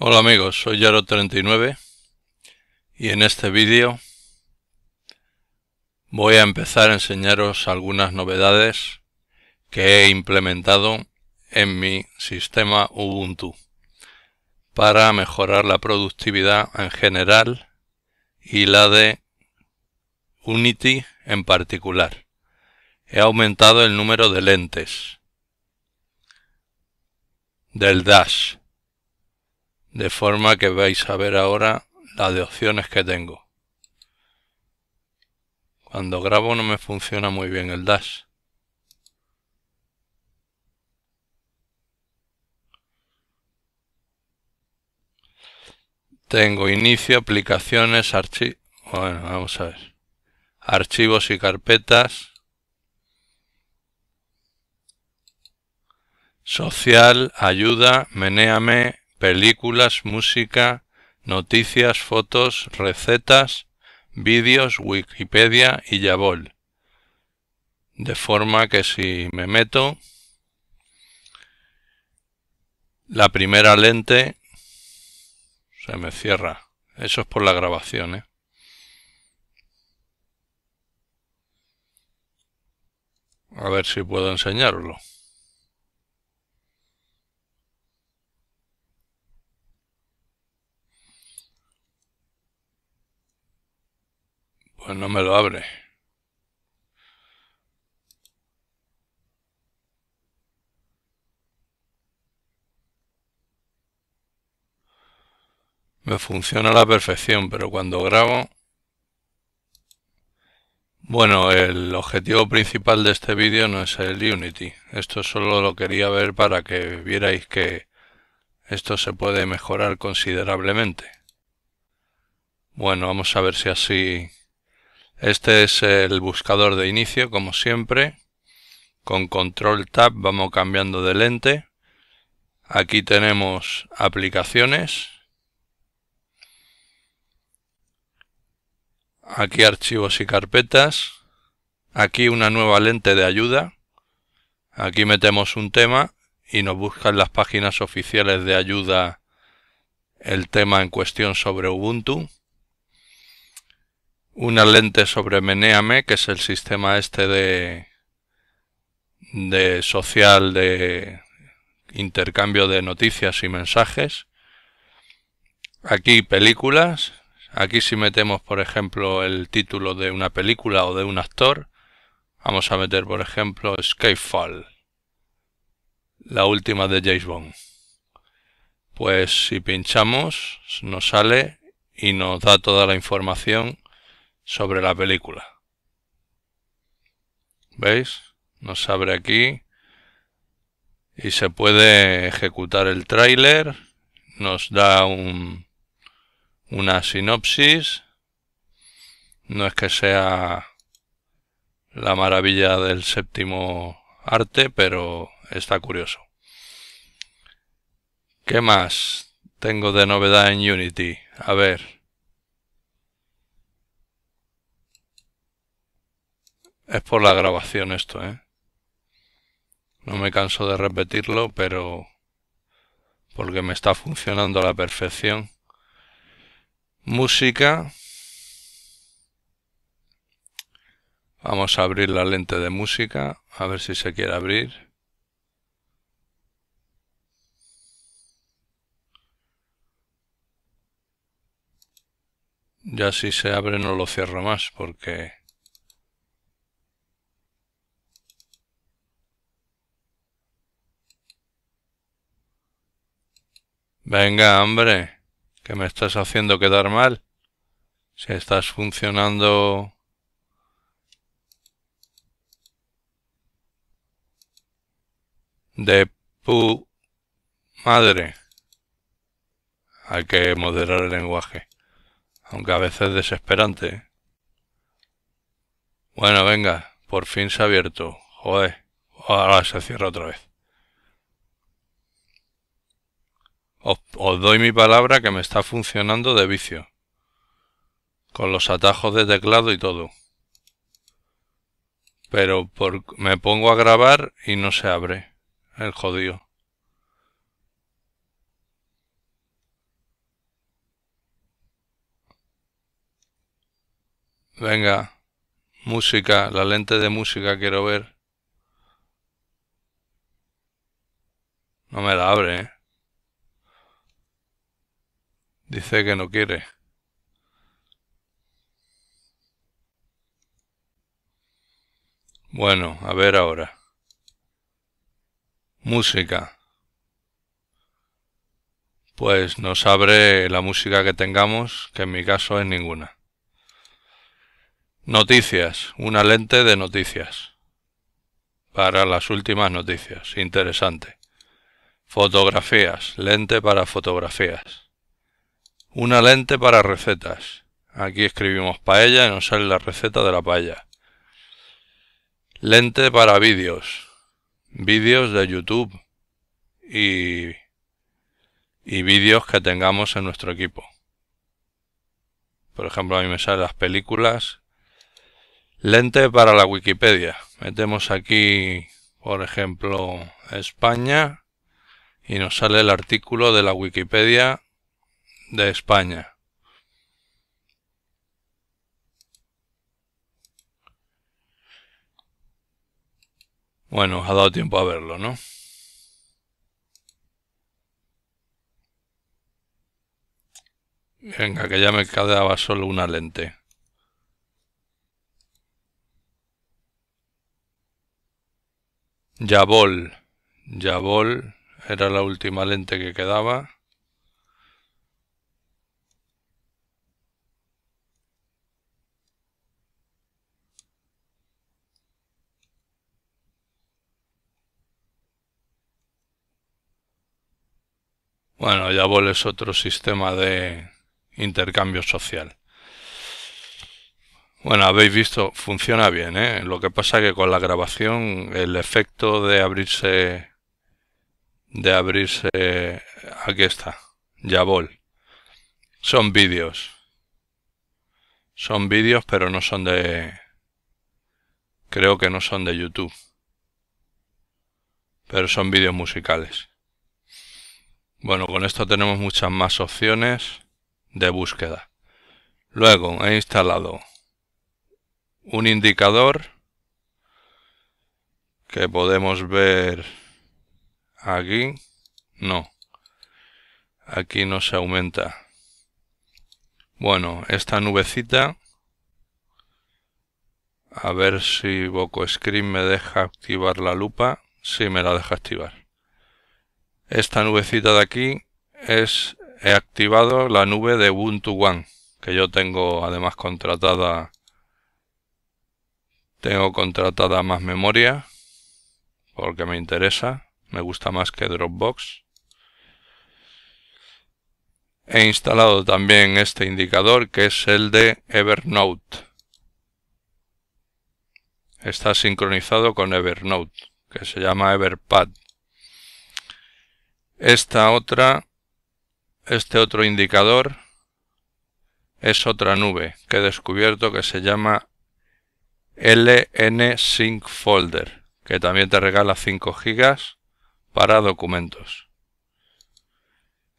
Hola amigos, soy Yaro39 y en este vídeo voy a empezar a enseñaros algunas novedades que he implementado en mi sistema Ubuntu para mejorar la productividad en general y la de Unity en particular. He aumentado el número de lentes del dash de forma que vais a ver ahora la de opciones que tengo. Cuando grabo no me funciona muy bien el dash. Tengo inicio, aplicaciones, archivos. Bueno, vamos a ver. Archivos y carpetas. Social, ayuda, menéame, películas, música, noticias, fotos, recetas, vídeos, Wikipedia y Yabol. De forma que si me meto, la primera lente se me cierra. Eso es por la grabación, ¿eh? A ver si puedo enseñarlo. Pues no me lo abre. Me funciona a la perfección, pero cuando grabo... Bueno, el objetivo principal de este vídeo no es el Unity. Esto solo lo quería ver para que vierais que esto se puede mejorar considerablemente. Bueno, vamos a ver si así este es el buscador de inicio, como siempre. Con control tab vamos cambiando de lente. Aquí tenemos aplicaciones. Aquí archivos y carpetas. Aquí una nueva lente de ayuda. Aquí metemos un tema y nos en las páginas oficiales de ayuda el tema en cuestión sobre Ubuntu una lente sobre Meneame, que es el sistema este de, de social de intercambio de noticias y mensajes. Aquí películas. Aquí si metemos, por ejemplo, el título de una película o de un actor, vamos a meter, por ejemplo, Skyfall, la última de James Bond. Pues si pinchamos, nos sale y nos da toda la información sobre la película. ¿Veis? Nos abre aquí y se puede ejecutar el tráiler. Nos da un, una sinopsis. No es que sea la maravilla del séptimo arte, pero está curioso. ¿Qué más tengo de novedad en Unity? A ver. Es por la grabación esto, ¿eh? No me canso de repetirlo, pero... Porque me está funcionando a la perfección. Música. Vamos a abrir la lente de música, a ver si se quiere abrir. Ya si se abre no lo cierro más, porque... Venga, hombre, que me estás haciendo quedar mal. Si estás funcionando... De pu... madre. Hay que moderar el lenguaje. Aunque a veces desesperante. ¿eh? Bueno, venga, por fin se ha abierto. Joder, ahora se cierra otra vez. Os, doy mi palabra que me está funcionando de vicio. Con los atajos de teclado y todo. Pero por, me pongo a grabar y no se abre el jodido. Venga, música, la lente de música quiero ver. No me la abre, ¿eh? Dice que no quiere. Bueno, a ver ahora. Música. Pues nos abre la música que tengamos, que en mi caso es ninguna. Noticias. Una lente de noticias. Para las últimas noticias. Interesante. Fotografías. Lente para fotografías. Una lente para recetas. Aquí escribimos paella y nos sale la receta de la paella. Lente para vídeos. Vídeos de YouTube y, y vídeos que tengamos en nuestro equipo. Por ejemplo, a mí me salen las películas. Lente para la Wikipedia. Metemos aquí, por ejemplo, España y nos sale el artículo de la Wikipedia de España. Bueno, ha dado tiempo a verlo, ¿no? Venga, que ya me quedaba solo una lente. ya Yabol era la última lente que quedaba. Bueno, Yabol es otro sistema de intercambio social. Bueno, habéis visto, funciona bien, ¿eh? Lo que pasa que con la grabación el efecto de abrirse... De abrirse... Aquí está, Yabol. Son vídeos. Son vídeos, pero no son de... Creo que no son de YouTube. Pero son vídeos musicales. Bueno, con esto tenemos muchas más opciones de búsqueda. Luego he instalado un indicador que podemos ver aquí. No, aquí no se aumenta. Bueno, esta nubecita, a ver si Screen me deja activar la lupa. Sí, me la deja activar. Esta nubecita de aquí es, he activado la nube de Ubuntu One, que yo tengo además contratada, tengo contratada más memoria, porque me interesa, me gusta más que Dropbox. He instalado también este indicador que es el de Evernote. Está sincronizado con Evernote, que se llama Everpad. Esta otra, este otro indicador es otra nube que he descubierto que se llama LN Sync Folder, que también te regala 5 GB para documentos.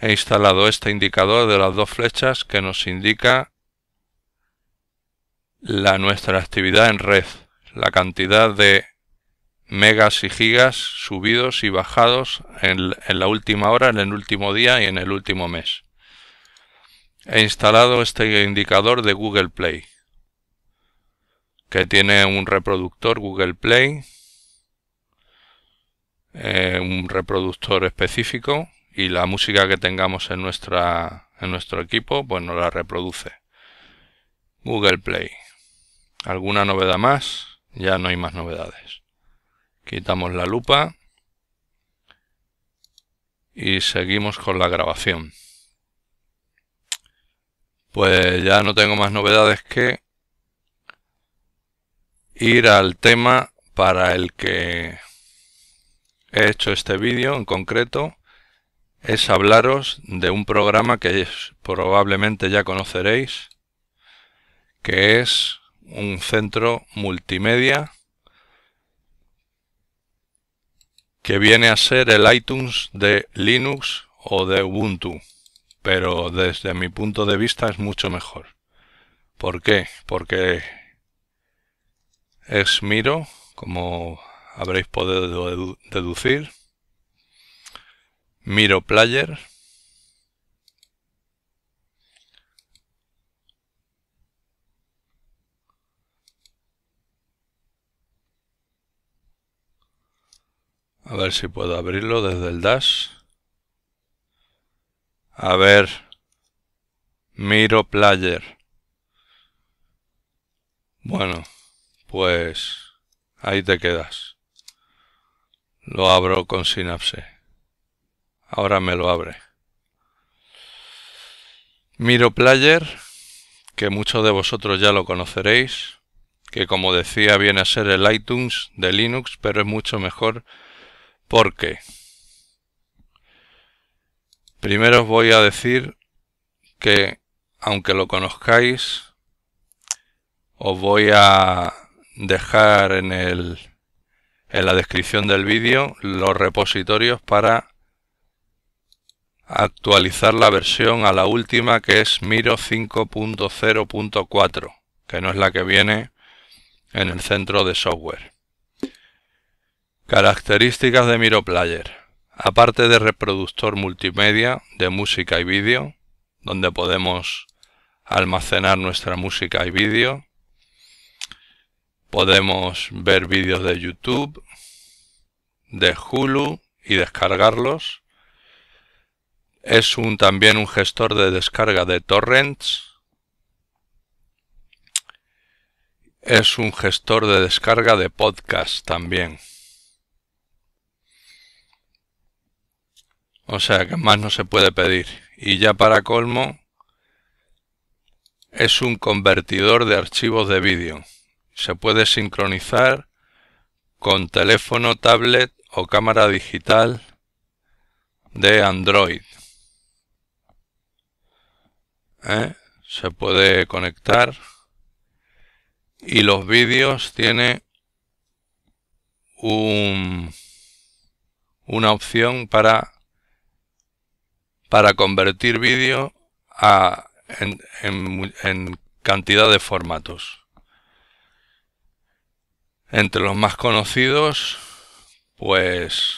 He instalado este indicador de las dos flechas que nos indica la nuestra actividad en red, la cantidad de megas y gigas subidos y bajados en, la última hora, en el último día y en el último mes. He instalado este indicador de Google Play, que tiene un reproductor Google Play, eh, un reproductor específico y la música que tengamos en, nuestra, en nuestro equipo, pues nos la reproduce. Google Play. ¿Alguna novedad más? Ya no hay más novedades. Quitamos la lupa y seguimos con la grabación. Pues ya no tengo más novedades que ir al tema para el que he hecho este vídeo en concreto es hablaros de un programa que probablemente ya conoceréis que es un centro multimedia que viene a ser el iTunes de Linux o de Ubuntu, pero desde mi punto de vista es mucho mejor. ¿Por qué? Porque es Miro, como habréis podido deducir, Miro Player, A ver si puedo abrirlo desde el dash. A ver. Miro player. Bueno, pues ahí te quedas. Lo abro con Synapse. Ahora me lo abre. Miro Player, que muchos de vosotros ya lo conoceréis, que como decía viene a ser el iTunes de Linux, pero es mucho mejor ¿Por qué? Primero os voy a decir que, aunque lo conozcáis, os voy a dejar en, la descripción del vídeo los repositorios para actualizar la versión a la última que es Miro 5.0.4, que no es la que viene en el centro de software. Características de MiroPlayer. Aparte de reproductor multimedia de música y vídeo, donde podemos almacenar nuestra música y vídeo, podemos ver vídeos de YouTube, de Hulu y descargarlos. Es un, también un gestor de descarga de torrents. Es un gestor de descarga de podcast también. O sea que más no se puede pedir. Y ya para colmo, es un convertidor de archivos de vídeo. Se puede sincronizar con teléfono, tablet o cámara digital de Android. ¿Eh? Se puede conectar y los vídeos tiene una opción para para convertir vídeo a, en, cantidad de formatos. Entre los más conocidos, pues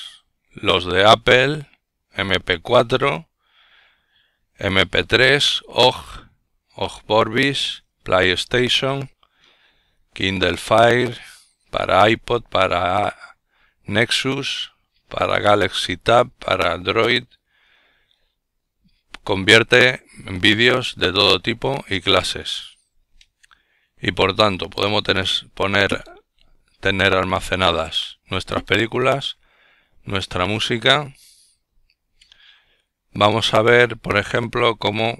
los de Apple, MP4, MP3, OG, OgBorbis, PlayStation, Kindle Fire, para iPod, para Nexus, para Galaxy Tab, para Android, convierte en vídeos de todo tipo y clases. Y por tanto, podemos tener, poner, tener almacenadas nuestras películas, nuestra música. Vamos a ver, por ejemplo, cómo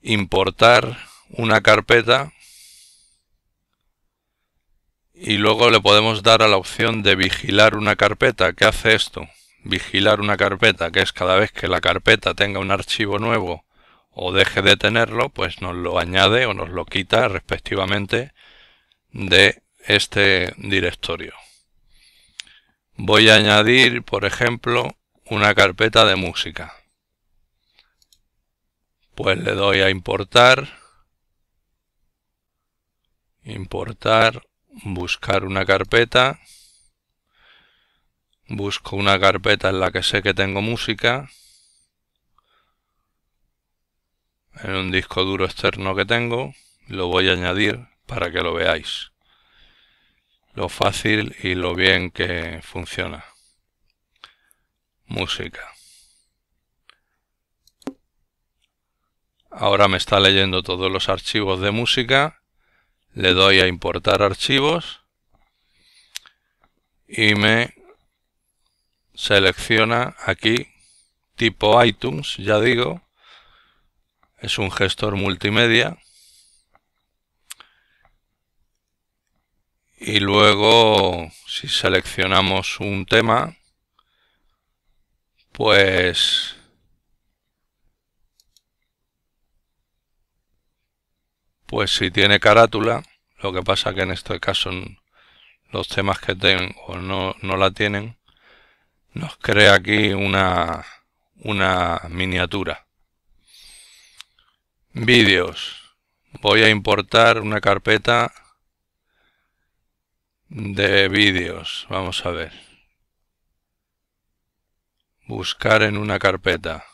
importar una carpeta y luego le podemos dar a la opción de vigilar una carpeta. ¿Qué hace esto? vigilar una carpeta, que es cada vez que la carpeta tenga un archivo nuevo o deje de tenerlo, pues nos lo añade o nos lo quita respectivamente de este directorio. Voy a añadir, por ejemplo, una carpeta de música. Pues le doy a importar, importar, buscar una carpeta Busco una carpeta en la que sé que tengo música. En un disco duro externo que tengo. Lo voy a añadir para que lo veáis. Lo fácil y lo bien que funciona. Música. Ahora me está leyendo todos los archivos de música. Le doy a importar archivos. Y me selecciona aquí tipo iTunes, ya digo, es un gestor multimedia y luego si seleccionamos un tema pues pues si tiene carátula lo que pasa que en este caso los temas que tengo no, no la tienen nos crea aquí una, una miniatura. Vídeos. Voy a importar una carpeta de vídeos. Vamos a ver. Buscar en una carpeta.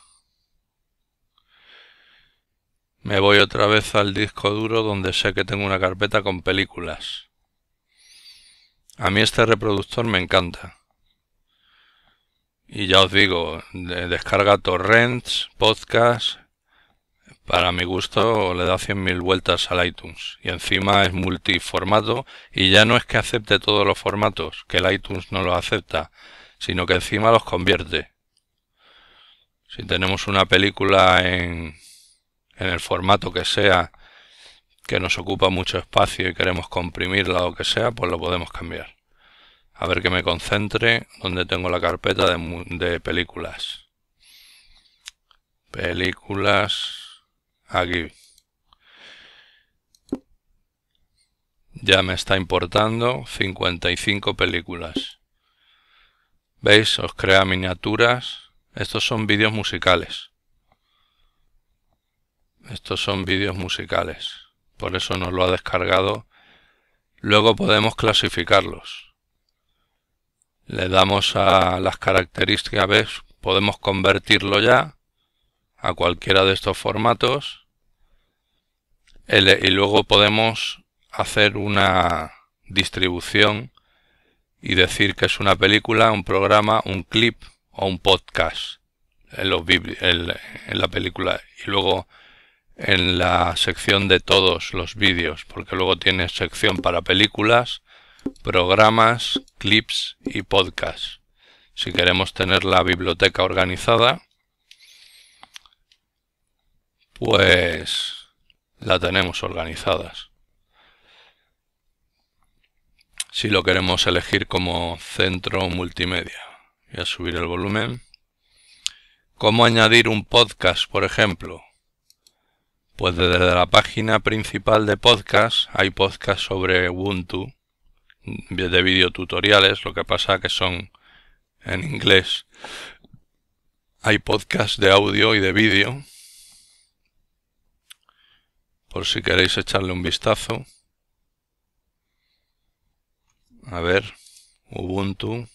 Me voy otra vez al disco duro donde sé que tengo una carpeta con películas. A mí este reproductor me encanta. Y ya os digo, descarga torrents, podcast. Para mi gusto le da 100.000 vueltas al iTunes. Y encima es multiformato. Y ya no es que acepte todos los formatos, que el iTunes no los acepta, sino que encima los convierte. Si tenemos una película en, en el formato que sea, que nos ocupa mucho espacio y queremos comprimirla o que sea, pues lo podemos cambiar. A ver que me concentre donde tengo la carpeta de, películas. Películas. Aquí. Ya me está importando 55 películas. ¿Veis? Os crea miniaturas. Estos son vídeos musicales. Estos son vídeos musicales. Por eso nos lo ha descargado. Luego podemos clasificarlos le damos a las características, podemos convertirlo ya a cualquiera de estos formatos y luego podemos hacer una distribución y decir que es una película, un programa, un clip o un podcast en, en la película y luego en la sección de todos los vídeos porque luego tiene sección para películas programas, clips y podcasts. Si queremos tener la biblioteca organizada, pues la tenemos organizadas. Si lo queremos elegir como centro multimedia. Voy a subir el volumen. ¿Cómo añadir un podcast, por ejemplo? Pues desde la página principal de podcast hay podcast sobre Ubuntu, de tutoriales lo que pasa que son en inglés. Hay podcast de audio y de vídeo, por si queréis echarle un vistazo. A ver, Ubuntu.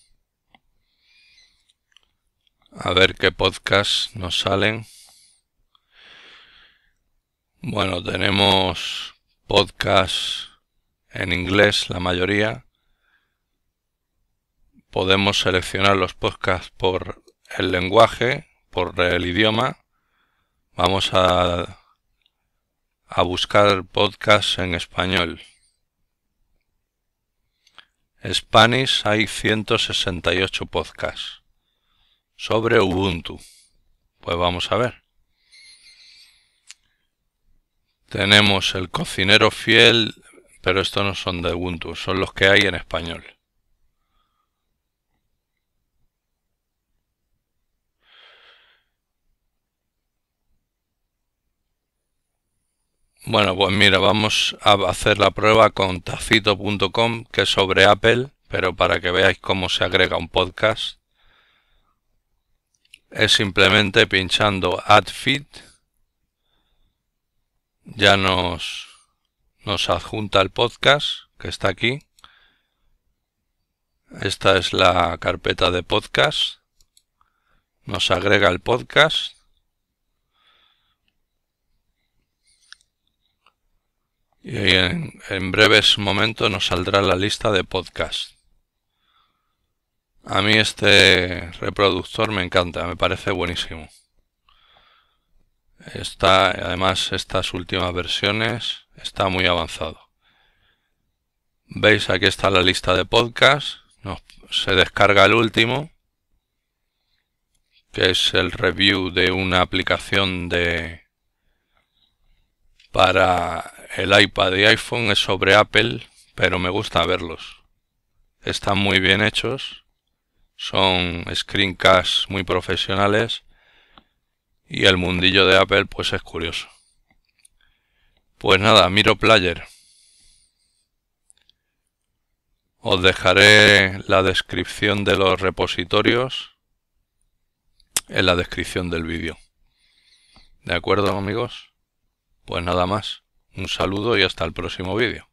A ver qué podcast nos salen. Bueno, tenemos podcast en inglés la mayoría. Podemos seleccionar los podcasts por el lenguaje, por el idioma. Vamos a, a buscar podcasts en español. Spanish hay 168 podcasts sobre Ubuntu. Pues vamos a ver. Tenemos el cocinero fiel pero estos no son de Ubuntu, son los que hay en español. Bueno, pues mira, vamos a hacer la prueba con tacito.com, que es sobre Apple, pero para que veáis cómo se agrega un podcast. Es simplemente pinchando Fit. Ya nos nos adjunta el podcast que está aquí. Esta es la carpeta de podcast. Nos agrega el podcast. Y en, breves momentos nos saldrá la lista de podcast. A mí este reproductor me encanta, me parece buenísimo. Está, además, estas últimas versiones está muy avanzado. Veis, aquí está la lista de podcasts. se descarga el último, que es el review de una aplicación de para el iPad y iPhone. Es sobre Apple, pero me gusta verlos. Están muy bien hechos. Son screencasts muy profesionales. Y el mundillo de Apple pues es curioso. Pues nada, miro player. Os dejaré la descripción de los repositorios en la descripción del vídeo. ¿De acuerdo, amigos? Pues nada más. Un saludo y hasta el próximo vídeo.